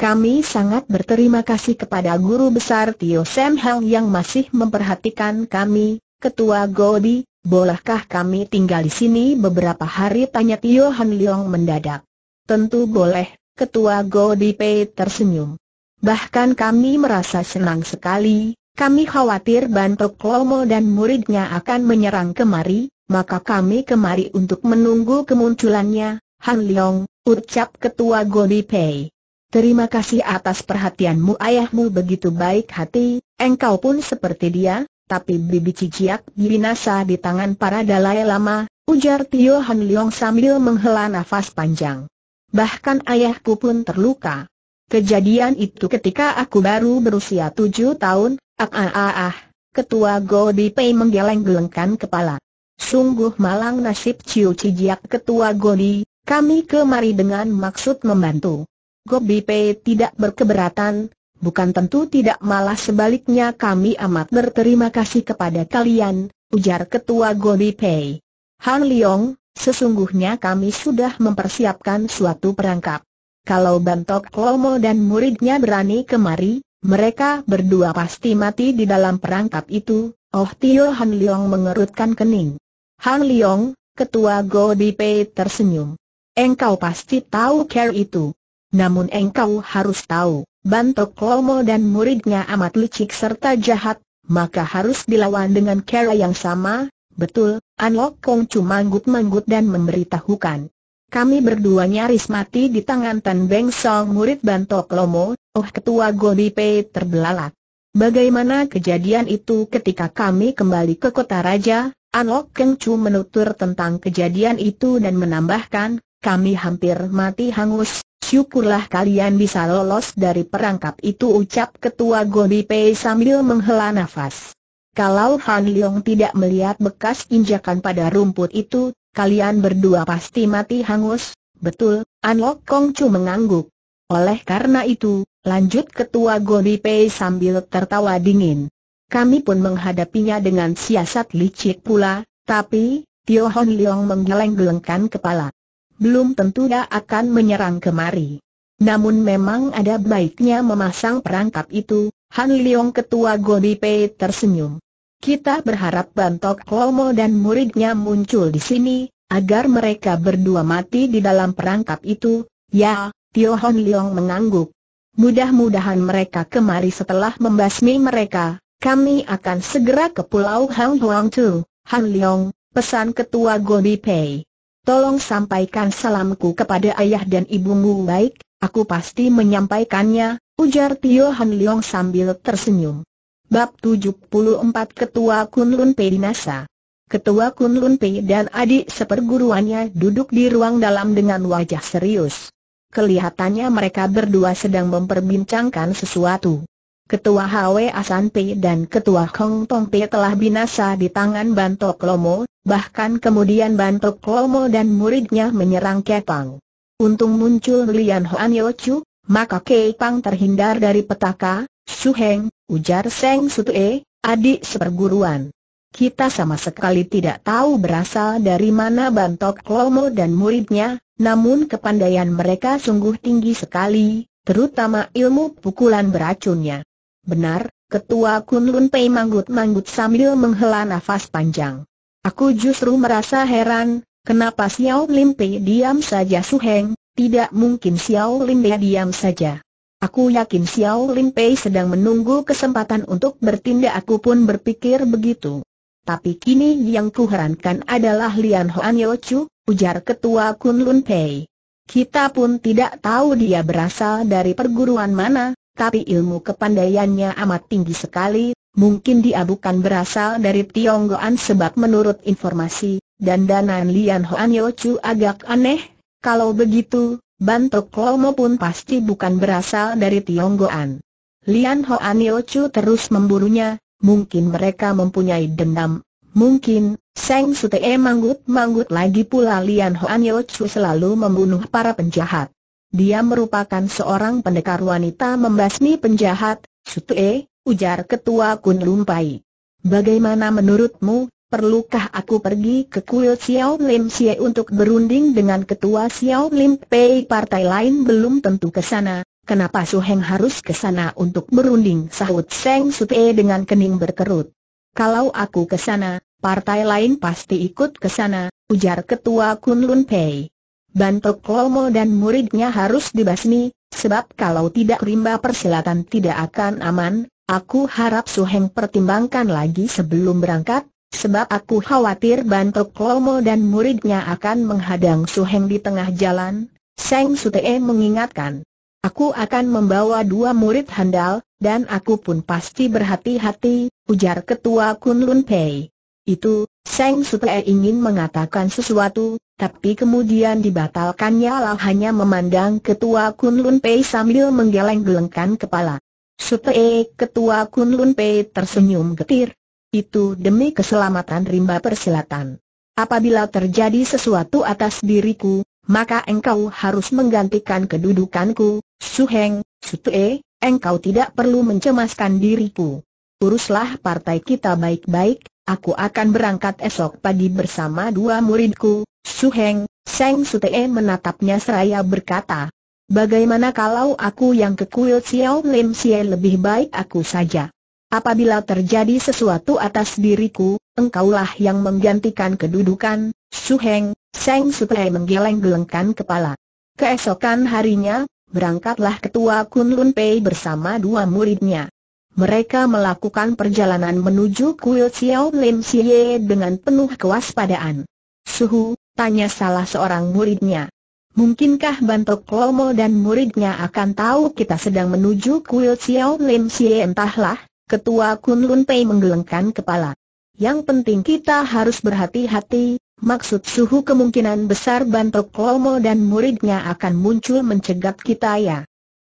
Kami sangat berterima kasih kepada Guru Besar Tio Sam Hang yang masih memperhatikan kami, Ketua Godi, bolehkah kami tinggal di sini beberapa hari? Tanya Tio Han Leong mendadak. Tentu boleh, Ketua Godi Pei tersenyum. Bahkan kami merasa senang sekali, kami khawatir Bantok Lomo dan muridnya akan menyerang kemari, maka kami kemari untuk menunggu kemunculannya, Han Leong, ucap Ketua Godi Pei. Terima kasih atas perhatianmu ayahmu begitu baik hati, engkau pun seperti dia, tapi bibi ciciak binasa di tangan para dalai lama, ujar Tio Han Leong sambil menghela nafas panjang. Bahkan ayahku pun terluka. Kejadian itu ketika aku baru berusia tujuh tahun, ah ah ah ah, ketua Go Di Pei menggeleng-gelengkan kepala. Sungguh malang nasib Ciu Cijak, ketua Di, kami kemari dengan maksud membantu. Gobi Pei tidak berkeberatan, bukan tentu tidak malah sebaliknya kami amat berterima kasih kepada kalian, ujar ketua Gobi Pei. Han Leong, sesungguhnya kami sudah mempersiapkan suatu perangkap. Kalau Bantok Lomo dan muridnya berani kemari, mereka berdua pasti mati di dalam perangkap itu, Oh Tio Han Leong mengerutkan kening. Han Leong, ketua Gobi Pei tersenyum. Engkau pasti tahu care itu. Namun engkau harus tahu, Bantok Lomo dan muridnya amat licik serta jahat, maka harus dilawan dengan cara yang sama, betul, Anlok Kong cuma manggut-manggut dan memberitahukan. Kami berdua nyaris mati di tangan Tan Beng Song murid Bantok Lomo, oh ketua Godi Pei terbelalak. Bagaimana kejadian itu ketika kami kembali ke kota raja? Anlok Kong Chu menutur tentang kejadian itu dan menambahkan, kami hampir mati hangus, Syukurlah kalian bisa lolos dari perangkap itu ucap ketua Gobi Pei sambil menghela nafas. Kalau Han Leong tidak melihat bekas injakan pada rumput itu, kalian berdua pasti mati hangus, betul, An Lok Kong Chu mengangguk. Oleh karena itu, lanjut ketua Gobi Pei sambil tertawa dingin. Kami pun menghadapinya dengan siasat licik pula, tapi, Tio Han Leong menggeleng-gelengkan kepala belum tentu dia akan menyerang kemari. Namun memang ada baiknya memasang perangkap itu, Han Leong ketua Gobi Pei tersenyum. Kita berharap Bantok Homo dan muridnya muncul di sini, agar mereka berdua mati di dalam perangkap itu, ya, Tio Han Leong mengangguk. Mudah-mudahan mereka kemari setelah membasmi mereka, kami akan segera ke Pulau Hang Huang Tu, Han Leong, pesan ketua Gobi Pei tolong sampaikan salamku kepada ayah dan ibumu baik, aku pasti menyampaikannya, ujar Tio Han Leong sambil tersenyum. Bab 74 Ketua Kunlun NASA. Ketua Kunlun Pei dan adik seperguruannya duduk di ruang dalam dengan wajah serius. Kelihatannya mereka berdua sedang memperbincangkan sesuatu. Ketua Hwe Asanti dan Ketua Kong Pi telah binasa di tangan Bantok Lomo, bahkan kemudian Bantok Lomo dan muridnya menyerang Kepang. Untung muncul Lian Hoan Chu, maka Kepang terhindar dari petaka, Heng, ujar Seng E, adik seperguruan. Kita sama sekali tidak tahu berasal dari mana Bantok Lomo dan muridnya, namun kepandaian mereka sungguh tinggi sekali, terutama ilmu pukulan beracunnya. Benar, Ketua Kunlun Pei manggut-manggut sambil menghela nafas panjang. Aku justru merasa heran, kenapa Xiao Lim Pei diam saja Su Heng? tidak mungkin Xiao Lim Pei diam saja. Aku yakin Xiao Lim Pei sedang menunggu kesempatan untuk bertindak aku pun berpikir begitu. Tapi kini yang kuherankan adalah Lian Hoan Yeo Chu, ujar ketua Kunlun Pei. Kita pun tidak tahu dia berasal dari perguruan mana, tapi ilmu kepandaiannya amat tinggi sekali, mungkin dia bukan berasal dari Tionggoan sebab menurut informasi, dan danan Lian Hoan Yeo Chu agak aneh, kalau begitu, Bantok Lomo pun pasti bukan berasal dari Tionggoan. Lian Hoan Yeo Chu terus memburunya, mungkin mereka mempunyai dendam, mungkin, Seng Sutee manggut-manggut lagi pula Lian Hoan Yeo Chu selalu membunuh para penjahat. Dia merupakan seorang pendekar wanita membasmi penjahat, Sutue, ujar ketua Kun Lumpai. Bagaimana menurutmu, perlukah aku pergi ke kuil Xiao Lim Xie untuk berunding dengan ketua Xiao Lim Pei partai lain belum tentu ke sana, kenapa Su Heng harus ke sana untuk berunding sahut Seng Sutue dengan kening berkerut. Kalau aku ke sana, partai lain pasti ikut ke sana, ujar ketua Kun Lun Bantok Kolmo dan muridnya harus dibasmi, sebab kalau tidak rimba persilatan tidak akan aman, aku harap Suheng pertimbangkan lagi sebelum berangkat, sebab aku khawatir Bantok Kolmo dan muridnya akan menghadang Suheng di tengah jalan, Seng Sutee mengingatkan. Aku akan membawa dua murid handal, dan aku pun pasti berhati-hati, ujar ketua Kunlun Lun Pei. Itu, Seng Sute ingin mengatakan sesuatu, tapi kemudian dibatalkannya lah hanya memandang ketua Kun Lun Pei sambil menggeleng-gelengkan kepala. Sute, ketua Kun Lun Pei tersenyum getir. Itu demi keselamatan rimba persilatan. Apabila terjadi sesuatu atas diriku, maka engkau harus menggantikan kedudukanku, Suheng, Sutei, engkau tidak perlu mencemaskan diriku. Uruslah partai kita baik-baik, Aku akan berangkat esok pagi bersama dua muridku, Su Heng, Seng Te'e menatapnya seraya berkata. Bagaimana kalau aku yang ke kuil Xiao Lim Xie lebih baik aku saja? Apabila terjadi sesuatu atas diriku, engkaulah yang menggantikan kedudukan, Su Heng, Seng Te'e menggeleng-gelengkan kepala. Keesokan harinya, berangkatlah ketua Kun Lun Pei bersama dua muridnya mereka melakukan perjalanan menuju kuil Xiao Lim Xie dengan penuh kewaspadaan. Suhu, tanya salah seorang muridnya. Mungkinkah Bantok Lomo dan muridnya akan tahu kita sedang menuju kuil Xiao Lim Xie entahlah, ketua Kun Lun Pei menggelengkan kepala. Yang penting kita harus berhati-hati, maksud suhu kemungkinan besar Bantok Lomo dan muridnya akan muncul mencegat kita ya.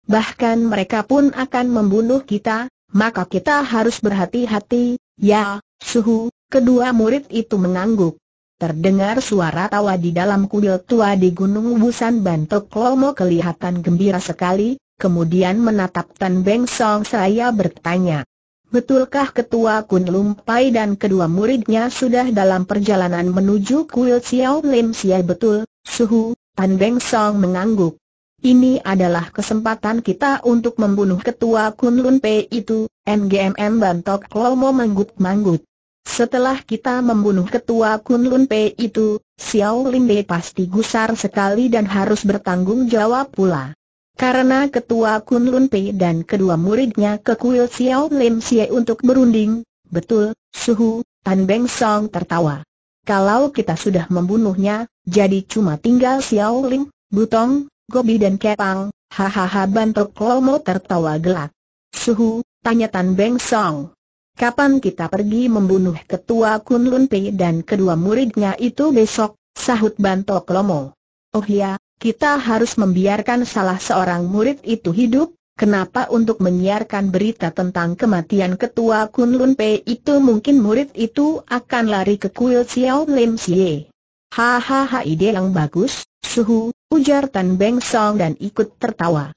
Bahkan mereka pun akan membunuh kita, maka kita harus berhati-hati, ya, suhu, kedua murid itu mengangguk. Terdengar suara tawa di dalam kuil tua di Gunung Busan Bantok Lomo kelihatan gembira sekali, kemudian menatap Tan Beng Song saya bertanya. Betulkah ketua Kun Lumpai dan kedua muridnya sudah dalam perjalanan menuju kuil Xiao Lim Sia betul, suhu, Tan Beng Song mengangguk. Ini adalah kesempatan kita untuk membunuh ketua Kunlun P itu, Ngmm Bantok Klomo manggut manggut Setelah kita membunuh ketua Kunlun P itu, Xiao Linde pasti gusar sekali dan harus bertanggung jawab pula. Karena ketua Kunlun P dan kedua muridnya ke kuil Xiao Lim Xie untuk berunding, betul, suhu, Tan Beng Song tertawa. Kalau kita sudah membunuhnya, jadi cuma tinggal Xiao Lim, Butong, Gobi dan Kepang, hahaha bantok Lomo tertawa gelak. Suhu, tanya Tan Beng Song. Kapan kita pergi membunuh ketua Kun Lun Pei dan kedua muridnya itu besok, sahut bantok Lomo. Oh ya, kita harus membiarkan salah seorang murid itu hidup, Kenapa untuk menyiarkan berita tentang kematian ketua Kun Lun Pei itu mungkin murid itu akan lari ke kuil Xiao Lim Xie? Hahaha ide yang bagus, Suhu, ujar Tan Beng Song dan ikut tertawa.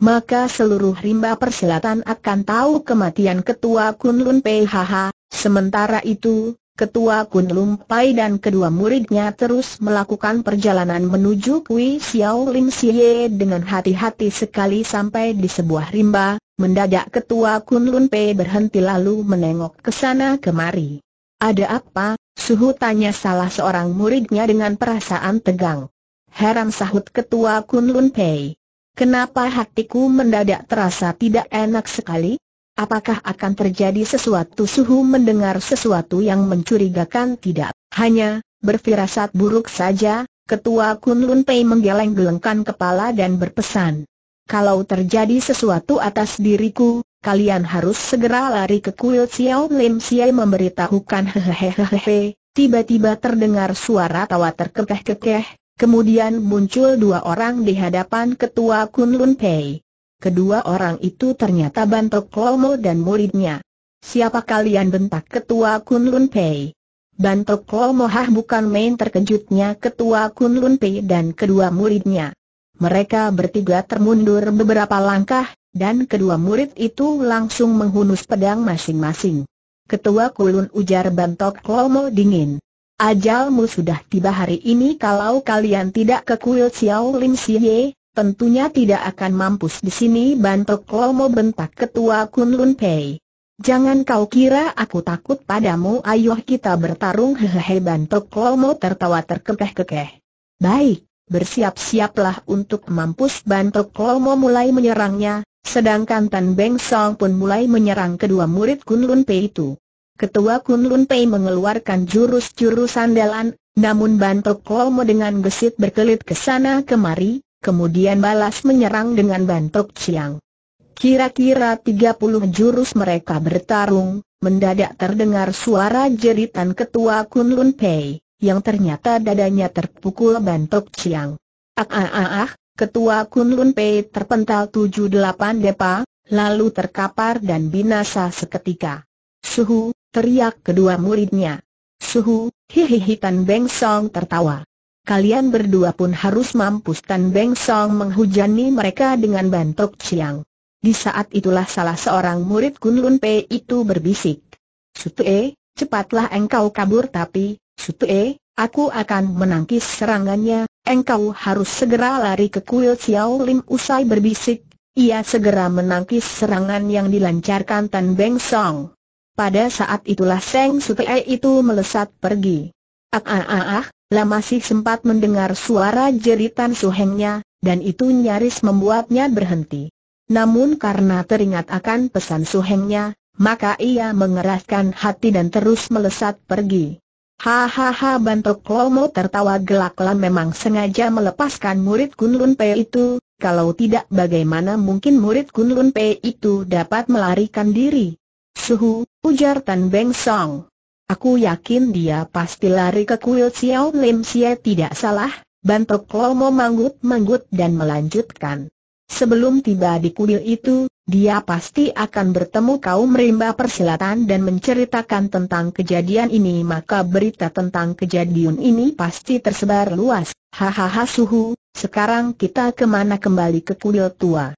Maka seluruh rimba persilatan akan tahu kematian Ketua Kun Pei haha. sementara itu, Ketua Kun Lun Pai dan kedua muridnya terus melakukan perjalanan menuju Kui Xiao Lim Siye dengan hati-hati sekali sampai di sebuah rimba, mendadak Ketua Kun Lun Pai berhenti lalu menengok ke sana kemari. Ada apa? Suhu tanya salah seorang muridnya dengan perasaan tegang. Heran sahut ketua Kunlun Pei. Kenapa hatiku mendadak terasa tidak enak sekali? Apakah akan terjadi sesuatu suhu mendengar sesuatu yang mencurigakan tidak? Hanya, berfirasat buruk saja, ketua Kunlun Pei menggeleng-gelengkan kepala dan berpesan. Kalau terjadi sesuatu atas diriku, kalian harus segera lari ke kuil Xiao Lim Xiao memberitahukan hehehehehe. Tiba-tiba terdengar suara tawa terkekeh-kekeh, Kemudian muncul dua orang di hadapan ketua Kunlun Pei. Kedua orang itu ternyata Bantok Lomo dan muridnya. Siapa kalian bentak ketua Kunlun Pei? Bantok Lomo Hah bukan main terkejutnya ketua Kunlun Pei dan kedua muridnya. Mereka bertiga termundur beberapa langkah, dan kedua murid itu langsung menghunus pedang masing-masing. Ketua Kulun ujar Bantok Lomo dingin. Ajalmu sudah tiba hari ini kalau kalian tidak ke kuil Xiao Lim Siye, tentunya tidak akan mampus di sini bantok Lomo bentak ketua Kun Lun Pei. Jangan kau kira aku takut padamu ayo kita bertarung hehehe bantok Lomo tertawa terkekeh-kekeh. Baik, bersiap-siaplah untuk mampus bantok Lomo mulai menyerangnya, sedangkan Tan Beng Song pun mulai menyerang kedua murid Kun Lun Pei itu. Ketua Kun Lun Pei mengeluarkan jurus-jurus andalan, namun Ban Pek Lomo dengan gesit berkelit ke sana kemari, kemudian balas menyerang dengan Ban Chiang. Kira-kira 30 jurus mereka bertarung, mendadak terdengar suara jeritan ketua Kun Lun Pei, yang ternyata dadanya terpukul Ban Chiang. Ah ah ah ah, ketua Kun Lun Pei terpental 78 depa, lalu terkapar dan binasa seketika. Suhu, teriak kedua muridnya. Suhu, hihihi Tan Beng Song tertawa. Kalian berdua pun harus mampus Tan Beng Song menghujani mereka dengan bantok siang. Di saat itulah salah seorang murid Kun Lun Pei itu berbisik. sutu e, cepatlah engkau kabur tapi, sutu e, aku akan menangkis serangannya, engkau harus segera lari ke kuil Xiao Lim usai berbisik. Ia segera menangkis serangan yang dilancarkan Tan Beng Song. Pada saat itulah Seng Sutei itu melesat pergi. Ah ah ah ah, lah masih sempat mendengar suara jeritan suhengnya, dan itu nyaris membuatnya berhenti. Namun karena teringat akan pesan suhengnya, maka ia mengeraskan hati dan terus melesat pergi. Hahaha bantok Lomo tertawa gelak memang sengaja melepaskan murid Kunlun Pei itu, kalau tidak bagaimana mungkin murid Kunlun Pei itu dapat melarikan diri. Suhu, ujar Tan Beng Song. Aku yakin dia pasti lari ke kuil Xiao Lim Xie tidak salah, bantok Lomo manggut-manggut dan melanjutkan. Sebelum tiba di kuil itu, dia pasti akan bertemu kaum rimba persilatan dan menceritakan tentang kejadian ini maka berita tentang kejadian ini pasti tersebar luas. Hahaha suhu, sekarang kita kemana kembali ke kuil tua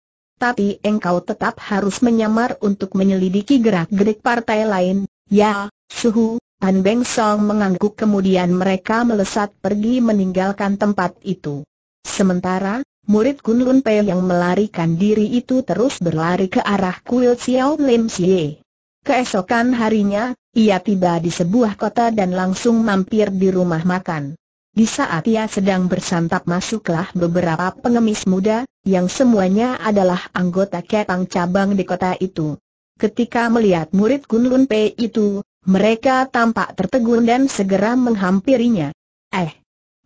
tapi engkau tetap harus menyamar untuk menyelidiki gerak-gerik partai lain. Ya, Suhu, An Beng Song mengangguk kemudian mereka melesat pergi meninggalkan tempat itu. Sementara, murid Kun Lun Pei yang melarikan diri itu terus berlari ke arah kuil Xiao Lim Xie. Keesokan harinya, ia tiba di sebuah kota dan langsung mampir di rumah makan. Di saat ia sedang bersantap masuklah beberapa pengemis muda, yang semuanya adalah anggota Kepang cabang di kota itu. Ketika melihat murid Kunlun Pei itu, mereka tampak tertegun dan segera menghampirinya. Eh,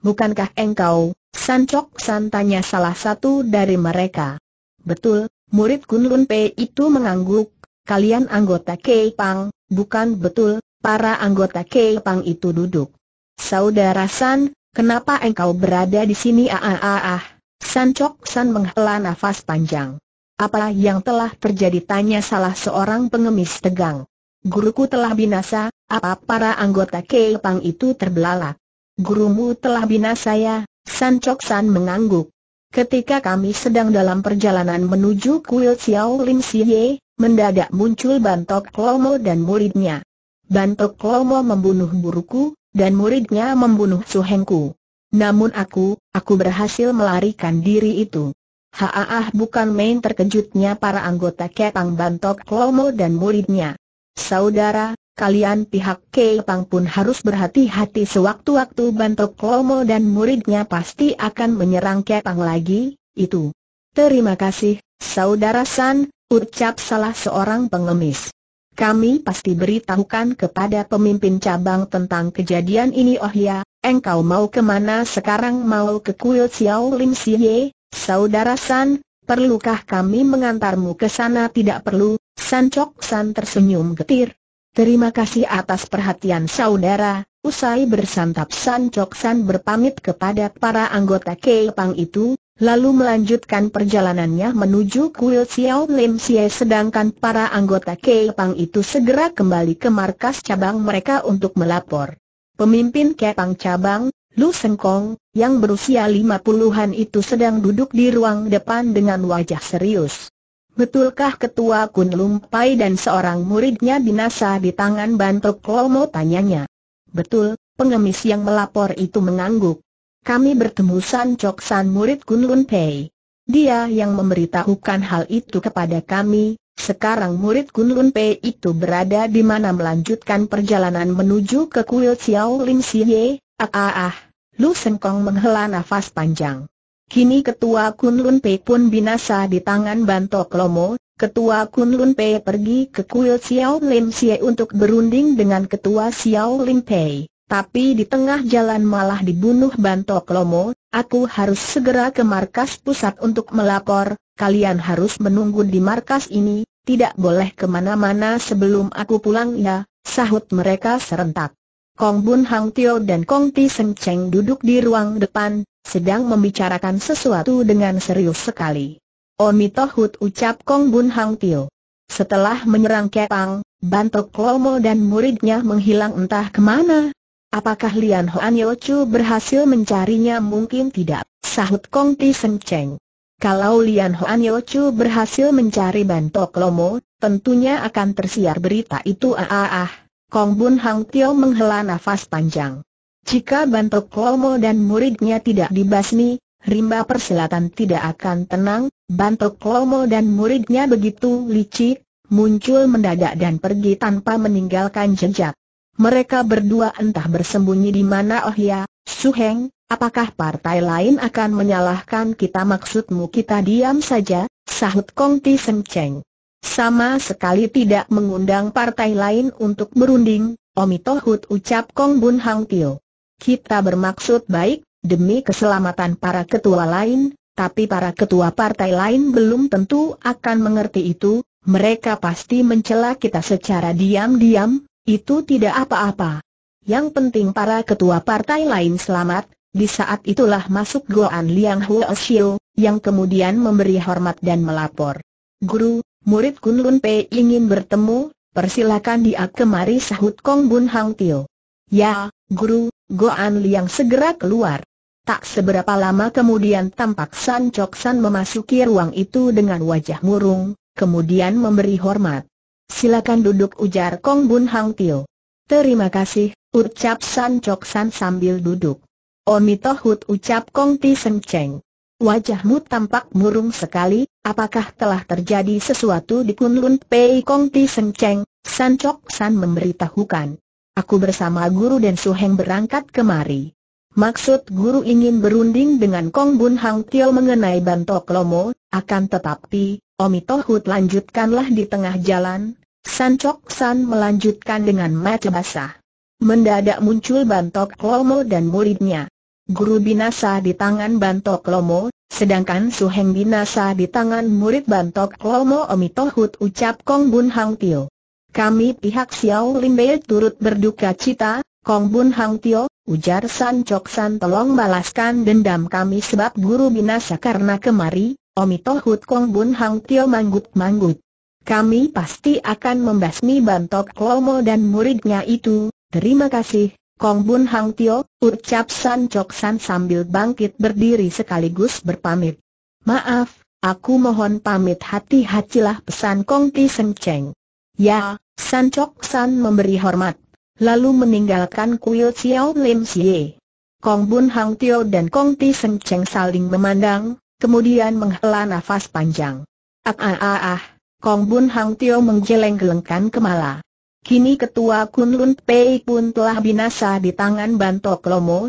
bukankah engkau, Sancok San tanya salah satu dari mereka. Betul, murid Kunlun Pei itu mengangguk, kalian anggota Kepang, bukan betul, para anggota Kepang itu duduk. Saudara San, Kenapa engkau berada di sini? Ah, ah ah ah San Chok San menghela nafas panjang. Apa yang telah terjadi? Tanya salah seorang pengemis tegang. Guruku telah binasa, apa para anggota Kepang itu terbelalak? Gurumu telah binasa ya, San Chok San mengangguk. Ketika kami sedang dalam perjalanan menuju kuil Xiao Si Ye, mendadak muncul Bantok Klomo dan muridnya. Bantok Klomo membunuh guruku, dan muridnya membunuh Suhengku. Namun aku, aku berhasil melarikan diri itu. Haah! bukan main terkejutnya para anggota Kepang Bantok Klomo dan muridnya. Saudara, kalian pihak Kepang pun harus berhati-hati sewaktu-waktu Bantok Klomo dan muridnya pasti akan menyerang Kepang lagi, itu. Terima kasih, Saudara San, ucap salah seorang pengemis kami pasti beritahukan kepada pemimpin cabang tentang kejadian ini oh ya, engkau mau kemana sekarang mau ke kuil Xiao Lim Siye, saudara San, perlukah kami mengantarmu ke sana tidak perlu, San Chok San tersenyum getir. Terima kasih atas perhatian saudara, usai bersantap San Chok San berpamit kepada para anggota Pang itu, lalu melanjutkan perjalanannya menuju kuil Xiao Lim Xie sedangkan para anggota Kepang itu segera kembali ke markas cabang mereka untuk melapor. Pemimpin Kepang cabang, Lu Sengkong, yang berusia lima puluhan itu sedang duduk di ruang depan dengan wajah serius. Betulkah ketua Kun Lumpai dan seorang muridnya binasa di tangan Bantok Lomo tanyanya? Betul, pengemis yang melapor itu mengangguk kami bertemu San Chok San murid Kun Lun Pei. Dia yang memberitahukan hal itu kepada kami, sekarang murid Kun Lun Pei itu berada di mana melanjutkan perjalanan menuju ke kuil Xiao Lim Ye, ah ah ah, Lu Sengkong menghela nafas panjang. Kini ketua Kun Lun Pei pun binasa di tangan Bantok Lomo, ketua Kun Lun Pei pergi ke kuil Xiao Lim Ye untuk berunding dengan ketua Xiao Lim Pei tapi di tengah jalan malah dibunuh Bantok Lomo, aku harus segera ke markas pusat untuk melapor, kalian harus menunggu di markas ini, tidak boleh kemana-mana sebelum aku pulang ya, sahut mereka serentak. Kong Bun Hang Tio dan Kong Ti Seng Cheng duduk di ruang depan, sedang membicarakan sesuatu dengan serius sekali. Omi oh, Tohut ucap Kong Bun Hang Tio. Setelah menyerang Kepang, Bantok Lomo dan muridnya menghilang entah kemana, Apakah Lian Hoan Yo Chu berhasil mencarinya mungkin tidak? Sahut Kong Ti Seng Cheng. Kalau Lian Hoan Yo Chu berhasil mencari Bantok Lomo, tentunya akan tersiar berita itu ah ah ah. Kong Bun Hang Tio menghela nafas panjang. Jika Bantok Lomo dan muridnya tidak dibasmi, rimba persilatan tidak akan tenang, Bantok Lomo dan muridnya begitu licik, muncul mendadak dan pergi tanpa meninggalkan jejak mereka berdua entah bersembunyi di mana oh ya, Suheng, apakah partai lain akan menyalahkan kita maksudmu kita diam saja, sahut Kong Ti Sem Cheng. Sama sekali tidak mengundang partai lain untuk berunding, Omitohut ucap Kong Bun Hang Tio. Kita bermaksud baik, demi keselamatan para ketua lain, tapi para ketua partai lain belum tentu akan mengerti itu, mereka pasti mencela kita secara diam-diam, itu tidak apa-apa. Yang penting para ketua partai lain selamat, di saat itulah masuk Goan Liang Huo Xiu, yang kemudian memberi hormat dan melapor. Guru, murid Kun Lun Pei ingin bertemu, persilakan dia kemari sahut Kong Bun Hang Tio. Ya, guru, Goan Liang segera keluar. Tak seberapa lama kemudian tampak San Chok San memasuki ruang itu dengan wajah murung, kemudian memberi hormat. Silakan duduk ujar Kong Bun Hang Tio. Terima kasih, ucap San Chok San sambil duduk. Omitohut ucap Kong Ti Seng Cheng. Wajahmu tampak murung sekali, apakah telah terjadi sesuatu di Kunlun Pei Kong Ti Seng Cheng? San Chok San memberitahukan. Aku bersama guru dan Heng berangkat kemari. Maksud guru ingin berunding dengan Kong Bun Hang Tio mengenai Bantok Lomo, akan tetapi, Omitohut lanjutkanlah di tengah jalan, San Chok San melanjutkan dengan mata basah. Mendadak muncul Bantok Lomo dan muridnya. Guru binasa di tangan Bantok Lomo, sedangkan Suheng binasa di tangan murid Bantok Lomo Omitohut ucap Kong Bun Hang Tio. Kami pihak Xiao Bei turut berduka cita, Kong Bun Hang Tio, ujar San Chok San tolong balaskan dendam kami sebab guru binasa karena kemari, Omi hut Kong Bun Hang Tio manggut-manggut. Kami pasti akan membasmi bantok Lomo dan muridnya itu, terima kasih, Kong Bun Hang Tio, ucap San Chok San sambil bangkit berdiri sekaligus berpamit. Maaf, aku mohon pamit hati-hatilah pesan Kong Ti Seng Cheng. Ya, San Chok San memberi hormat, lalu meninggalkan kuil Xiao Lim Xie. Kong Bun Hang Tio dan Kong Ti Seng Cheng saling memandang, kemudian menghela nafas panjang. Ah ah ah ah, Kong Bun Hang Tio menggeleng-gelengkan kemala. Kini ketua Kun Lun Pei pun telah binasa di tangan Bantok Lomo,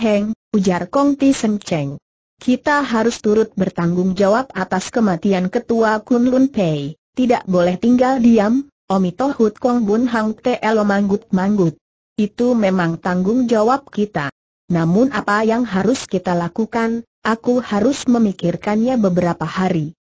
Heng, ujar Kong Ti Seng Cheng. Kita harus turut bertanggung jawab atas kematian ketua Kun Lun Pei, tidak boleh tinggal diam, Omitohut Kong Bun Hang Teo manggut-manggut. Itu memang tanggung jawab kita. Namun apa yang harus kita lakukan, Aku harus memikirkannya beberapa hari.